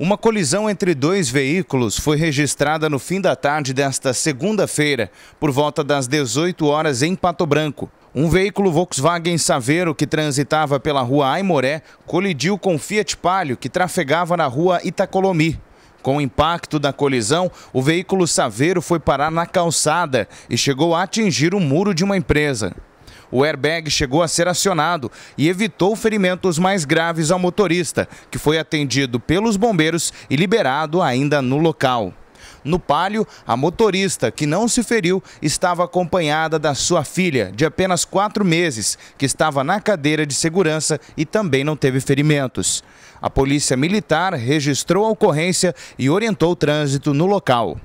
Uma colisão entre dois veículos foi registrada no fim da tarde desta segunda-feira, por volta das 18 horas em Pato Branco. Um veículo Volkswagen Saveiro que transitava pela rua Aimoré colidiu com Fiat Palio que trafegava na rua Itacolomi. Com o impacto da colisão, o veículo Saveiro foi parar na calçada e chegou a atingir o muro de uma empresa. O airbag chegou a ser acionado e evitou ferimentos mais graves ao motorista, que foi atendido pelos bombeiros e liberado ainda no local. No palio, a motorista, que não se feriu, estava acompanhada da sua filha, de apenas quatro meses, que estava na cadeira de segurança e também não teve ferimentos. A polícia militar registrou a ocorrência e orientou o trânsito no local.